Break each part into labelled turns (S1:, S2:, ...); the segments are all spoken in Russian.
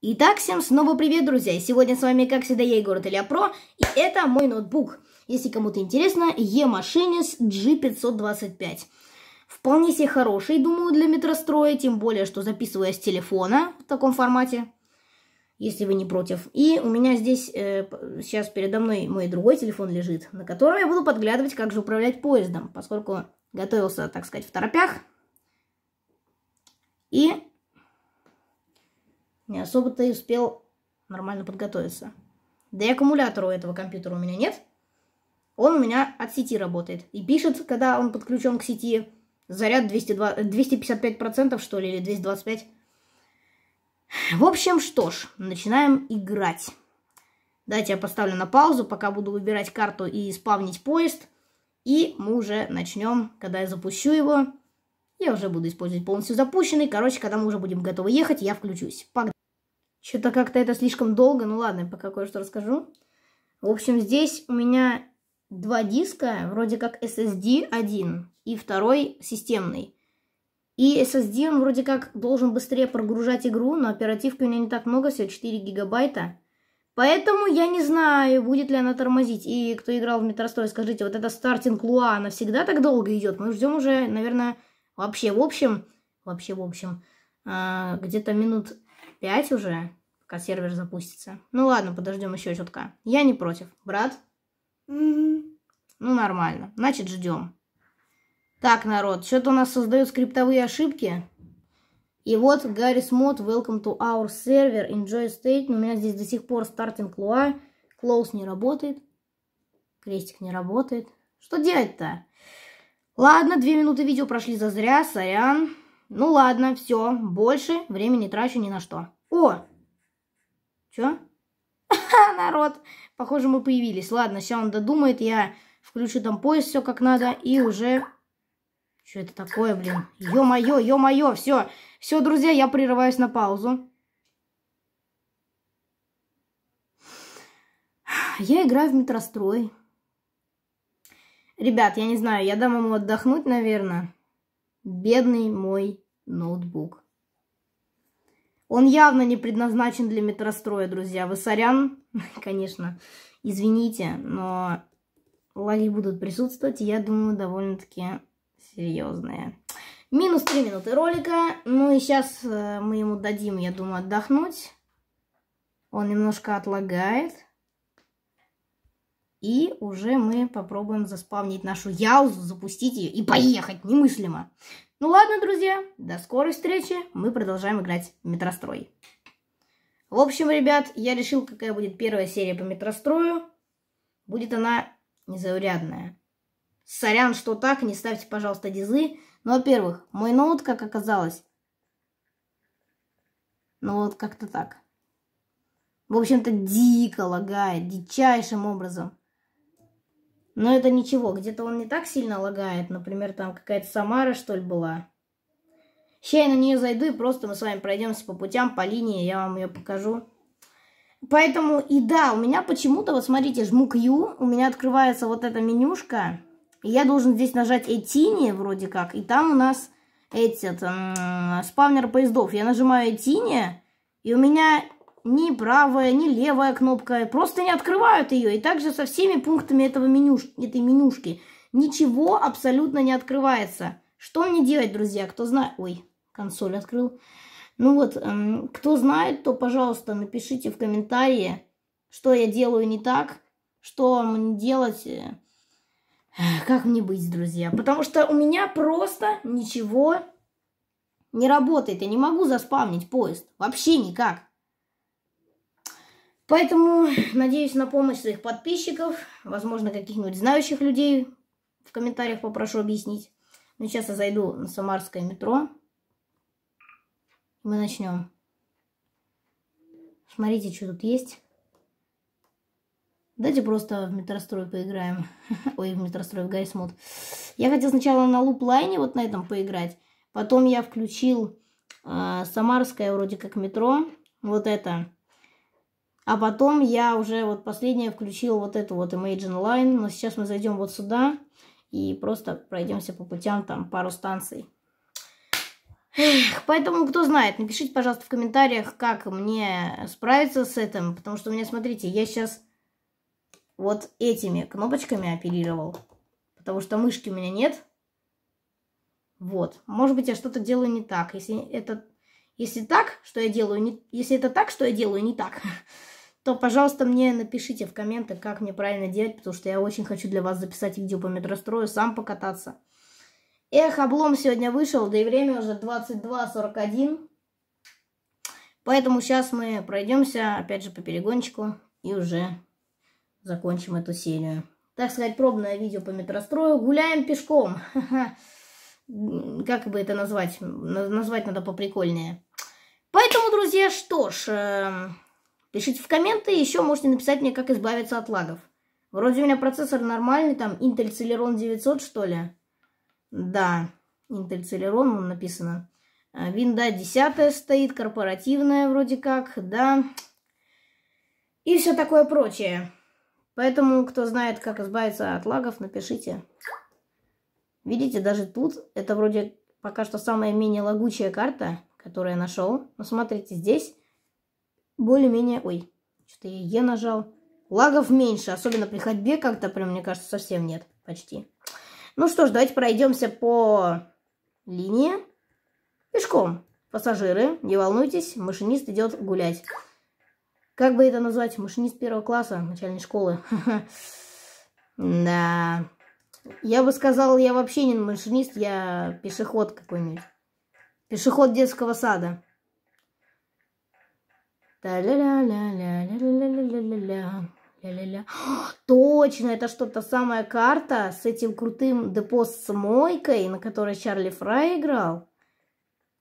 S1: Итак, всем снова привет, друзья! сегодня с вами, как всегда, я Егор Илья и это мой ноутбук. Если кому-то интересно, E-Machines G525. Вполне себе хороший, думаю, для метростроя, тем более, что записываю я с телефона в таком формате, если вы не против. И у меня здесь, э, сейчас передо мной мой другой телефон лежит, на котором я буду подглядывать, как же управлять поездом, поскольку готовился, так сказать, в торопях. И не особо-то и успел нормально подготовиться. Да и аккумулятора у этого компьютера у меня нет. Он у меня от сети работает. И пишет, когда он подключен к сети, заряд 202, 255%, что ли, или 225%. В общем, что ж, начинаем играть. Дайте я поставлю на паузу, пока буду выбирать карту и спавнить поезд. И мы уже начнем, когда я запущу его. Я уже буду использовать полностью запущенный. Короче, когда мы уже будем готовы ехать, я включусь. Погнали. Что-то как-то это слишком долго. Ну ладно, пока кое-что расскажу. В общем, здесь у меня два диска, вроде как SSD один и второй системный. И SSD он вроде как должен быстрее прогружать игру, но оперативки у меня не так много, всего 4 гигабайта. Поэтому я не знаю, будет ли она тормозить. И кто играл в Метрострой, скажите, вот это стартинг Луа, она всегда так долго идет? Мы ждем уже, наверное, вообще в общем, вообще в общем, а, где-то минут 5 уже, когда сервер запустится. Ну ладно, подождем еще чутка. Я не против. Брат? Угу. Ну нормально. Значит, ждем. Так, народ, что-то у нас создают скриптовые ошибки. И вот Гаррис Мод, welcome to our server, enjoy state. У меня здесь до сих пор стартинг луа. Close не работает. Крестик не работает. Что делать-то? Ладно, две минуты видео прошли зазря, сорян. Ну ладно, все, больше времени трачу ни на что. О, Чё? Народ, похоже, мы появились. Ладно, сейчас он додумает, я включу там поезд, все как надо, и уже... Что это такое, блин? Ё-моё, ё-моё, все, все, друзья, я прерываюсь на паузу. Я играю в метрострой. Ребят, я не знаю, я дам ему отдохнуть, наверное. Бедный мой ноутбук. Он явно не предназначен для метростроя, друзья. Вы сорян, конечно, извините, но лаги будут присутствовать, я думаю, довольно-таки серьезные. Минус 3 минуты ролика. Ну и сейчас э, мы ему дадим, я думаю, отдохнуть. Он немножко отлагает. И уже мы попробуем заспавнить нашу Яузу, запустить ее и поехать немыслимо. Ну ладно, друзья, до скорой встречи. Мы продолжаем играть в метрострой. В общем, ребят, я решил, какая будет первая серия по метрострою. Будет она незаурядная. Сорян, что так, не ставьте, пожалуйста, дизы. Но, ну, во-первых, мой ноут, как оказалось, ну вот как-то так. В общем-то, дико лагает, дичайшим образом. Но это ничего, где-то он не так сильно лагает. Например, там какая-то Самара, что ли, была. Сейчас я на нее зайду, и просто мы с вами пройдемся по путям, по линии, я вам ее покажу. Поэтому, и да, у меня почему-то, вот смотрите, жму Q, у меня открывается вот эта менюшка. И я должен здесь нажать Этини, вроде как, и там у нас этот, спавнер поездов. Я нажимаю Этини, и у меня ни правая, ни левая кнопка. Просто не открывают ее. И также со всеми пунктами этого менюш... этой менюшки. Ничего абсолютно не открывается. Что мне делать, друзья? Кто знает... Ой, консоль открыл. Ну вот, эм, кто знает, то, пожалуйста, напишите в комментарии, что я делаю не так, что мне делать, э, как мне быть, друзья. Потому что у меня просто ничего не работает. Я не могу заспавнить поезд. Вообще никак. Поэтому надеюсь на помощь своих подписчиков, возможно, каких-нибудь знающих людей в комментариях попрошу объяснить. Ну, сейчас я зайду на Самарское метро. Мы начнем. Смотрите, что тут есть. Дайте просто в метрострой поиграем. Ой, в метрострой, в Гаррисмод. Я хотел сначала на луплайне вот на этом поиграть. Потом я включил э, Самарское вроде как метро. Вот это. А потом я уже вот последнее включил вот эту вот Imagine Line. Но сейчас мы зайдем вот сюда и просто пройдемся по путям там пару станций. Эх, поэтому, кто знает, напишите, пожалуйста, в комментариях, как мне справиться с этим. Потому что у меня, смотрите, я сейчас вот этими кнопочками оперировал. Потому что мышки у меня нет. Вот. Может быть, я что-то делаю не так. Если это... Если так, что я делаю не... Если это так, что я делаю не так, то, пожалуйста, мне напишите в комментах, как мне правильно делать, потому что я очень хочу для вас записать видео по метрострою, сам покататься. Эх, облом сегодня вышел, да и время уже 22.41. Поэтому сейчас мы пройдемся, опять же, по перегончику и уже закончим эту серию. Так сказать, пробное видео по метрострою. Гуляем пешком. Как бы это назвать? Назвать надо поприкольнее. Поэтому, друзья, что ж, эм, Пишите в комменты, еще можете написать мне, как избавиться от лагов. Вроде у меня процессор нормальный, там Intel Celeron 900, что ли? Да, Intel Celeron ну, написано. А, винда 10 стоит, корпоративная вроде как, да. И все такое прочее. Поэтому, кто знает, как избавиться от лагов, напишите. Видите, даже тут это вроде пока что самая менее лагучая карта, которую я нашел. Но смотрите, здесь более-менее... Ой, что-то я Е нажал. Лагов меньше, особенно при ходьбе как-то, прям, мне кажется, совсем нет почти. Ну что ж, давайте пройдемся по линии пешком. Пассажиры, не волнуйтесь, машинист идет гулять. Как бы это назвать? Машинист первого класса начальной школы. Да. Я бы сказал, я вообще не машинист, я пешеход какой-нибудь. Пешеход детского сада. Ля-ля-ля-ля-ля-ля-ля-ля-ля-ля-ля. Точно, это что-то самая карта с этим крутым депо с мойкой, на которой Чарли Фрай играл.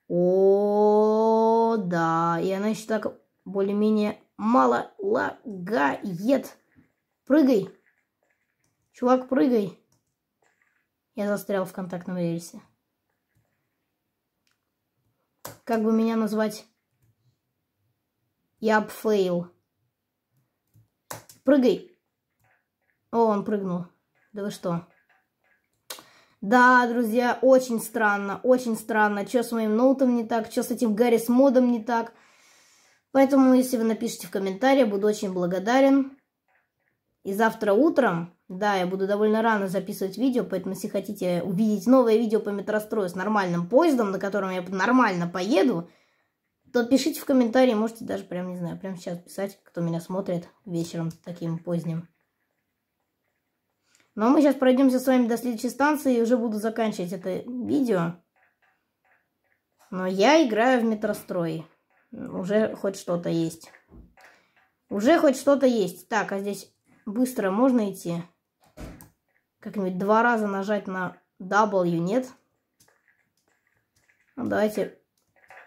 S1: О, да. И она еще так более-менее мало лагает. Прыгай. Чувак, прыгай. Я застрял в контактном рельсе. Как бы меня назвать? Я обфейл. Прыгай. О, он прыгнул. Да вы что? Да, друзья, очень странно, очень странно. Что с моим ноутом не так, что с этим Гарри с модом не так. Поэтому, если вы напишите в комментариях, буду очень благодарен. И завтра утром, да, я буду довольно рано записывать видео, поэтому, если хотите увидеть новое видео по метрострою с нормальным поездом, на котором я нормально поеду, то пишите в комментарии, можете даже прям, не знаю, прям сейчас писать, кто меня смотрит вечером таким поздним. Но ну, а мы сейчас пройдемся с вами до следующей станции и уже буду заканчивать это видео. Но я играю в метрострой. Уже хоть что-то есть. Уже хоть что-то есть. Так, а здесь быстро можно идти? Как-нибудь два раза нажать на W, нет? Ну, давайте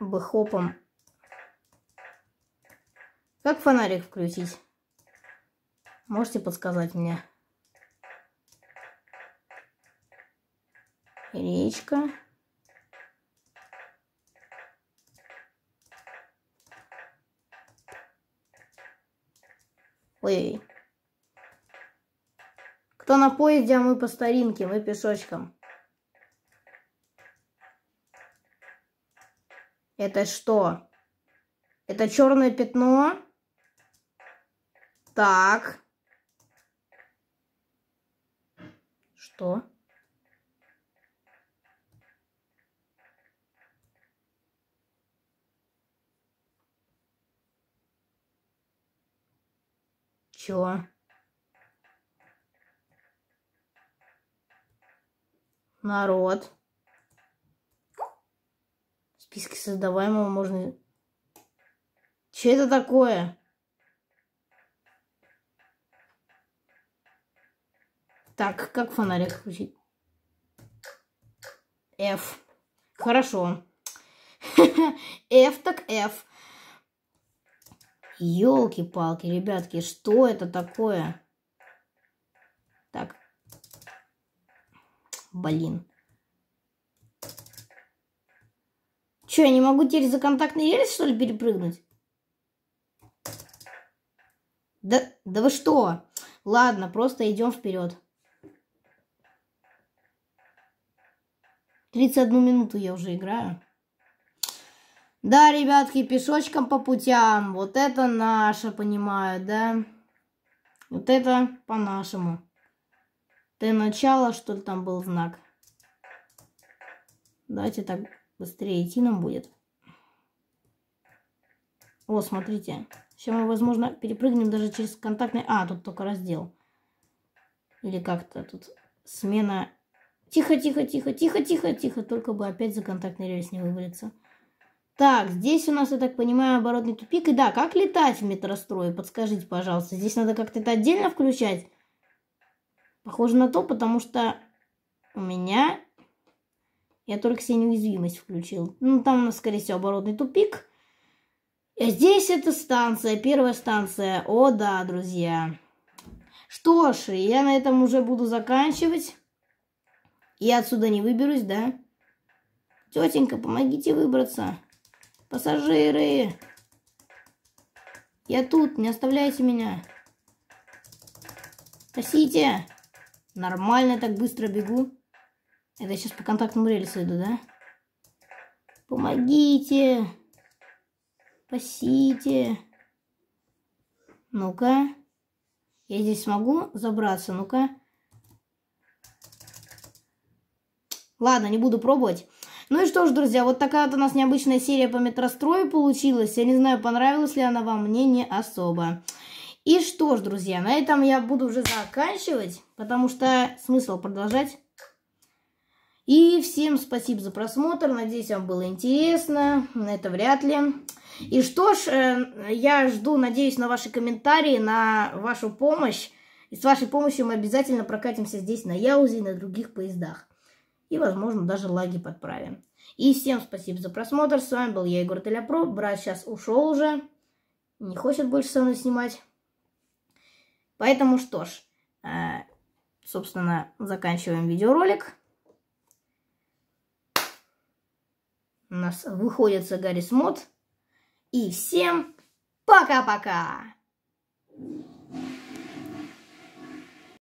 S1: бы хопом как фонарик включить? Можете подсказать мне? Речка. ой Кто на поезде, а мы по старинке, мы пешочком. Это что? Это черное пятно? Так. Что? Чё? Народ. Списки создаваемого можно... Че это такое? Так, как фонарик включить? F. Хорошо. F так F. Елки-палки, ребятки, что это такое? Так. Блин. Че, я не могу теперь за контактный рельс, что ли, перепрыгнуть? Да, да вы что? Ладно, просто идем вперед. 31 минуту я уже играю. Да, ребятки, пешочком по путям. Вот это наше, понимаю, да? Вот это по-нашему. Ты начало, что ли, там был знак? Давайте так быстрее идти нам будет. О, смотрите. сейчас мы, возможно, перепрыгнем даже через контактный... А, тут только раздел. Или как-то тут смена Тихо, тихо, тихо, тихо, тихо, тихо. Только бы опять за контактный рельс не вывалиться. Так, здесь у нас, я так понимаю, оборотный тупик. И да, как летать в метрострое? Подскажите, пожалуйста. Здесь надо как-то это отдельно включать. Похоже на то, потому что у меня... Я только себе неуязвимость включил. Ну, там у нас, скорее всего, оборотный тупик. А здесь это станция, первая станция. О, да, друзья. Что ж, я на этом уже буду заканчивать. Я отсюда не выберусь, да? Тетенька, помогите выбраться. Пассажиры! Я тут, не оставляйте меня. Спасите! Нормально так быстро бегу. Это сейчас по контактному рельсу иду, да? Помогите! Спасите! Ну-ка. Я здесь смогу забраться? Ну-ка. Ладно, не буду пробовать. Ну и что ж, друзья, вот такая вот у нас необычная серия по метрострою получилась. Я не знаю, понравилась ли она вам, мне не особо. И что ж, друзья, на этом я буду уже заканчивать, потому что смысл продолжать. И всем спасибо за просмотр, надеюсь, вам было интересно, это вряд ли. И что ж, э, я жду, надеюсь, на ваши комментарии, на вашу помощь. И с вашей помощью мы обязательно прокатимся здесь на Яузе и на других поездах и, возможно, даже лаги подправим. И всем спасибо за просмотр. С вами был я, Егор Теляпро. Брат сейчас ушел уже. Не хочет больше со мной снимать. Поэтому что ж, э, собственно, заканчиваем видеоролик. У нас выходит Гаррис Мод. И всем пока-пока!